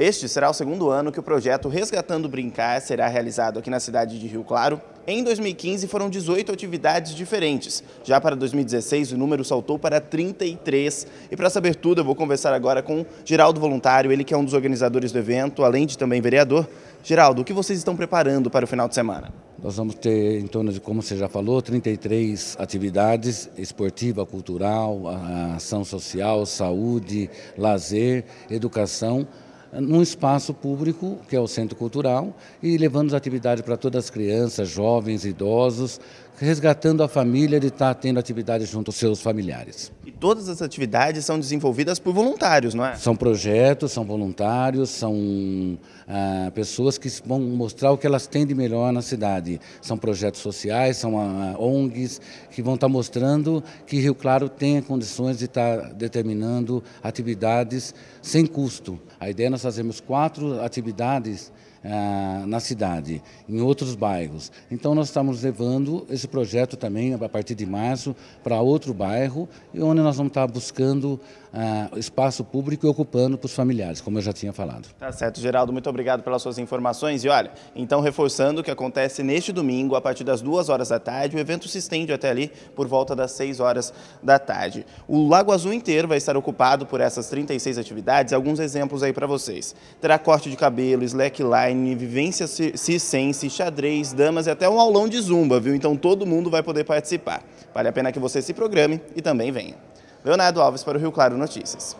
Este será o segundo ano que o projeto Resgatando Brincar será realizado aqui na cidade de Rio Claro. Em 2015 foram 18 atividades diferentes. Já para 2016 o número saltou para 33. E para saber tudo eu vou conversar agora com Geraldo Voluntário, ele que é um dos organizadores do evento, além de também vereador. Geraldo, o que vocês estão preparando para o final de semana? Nós vamos ter em torno de, como você já falou, 33 atividades esportiva, cultural, ação social, saúde, lazer, educação num espaço público, que é o Centro Cultural, e levando as atividades para todas as crianças, jovens, idosos, resgatando a família de estar tá tendo atividade junto aos seus familiares. E todas as atividades são desenvolvidas por voluntários, não é? São projetos, são voluntários, são ah, pessoas que vão mostrar o que elas têm de melhor na cidade. São projetos sociais, são ah, ONGs que vão estar tá mostrando que Rio Claro tem condições de estar tá determinando atividades sem custo. A ideia é nós fazemos quatro atividades ah, na cidade, em outros bairros. Então nós estamos levando esse projeto também, a partir de março, para outro bairro, onde nós vamos estar buscando uh, espaço público e ocupando para os familiares, como eu já tinha falado. Tá certo, Geraldo, muito obrigado pelas suas informações. E olha, então reforçando que acontece neste domingo, a partir das duas horas da tarde, o evento se estende até ali por volta das 6 horas da tarde. O Lago Azul inteiro vai estar ocupado por essas 36 atividades, alguns exemplos aí para vocês. Terá corte de cabelo, slackline, vivência circense, xadrez, damas e até um aulão de zumba, viu? Então todo mundo vai poder participar. Vale a pena que você se programe e também venha. Leonardo Alves para o Rio Claro Notícias.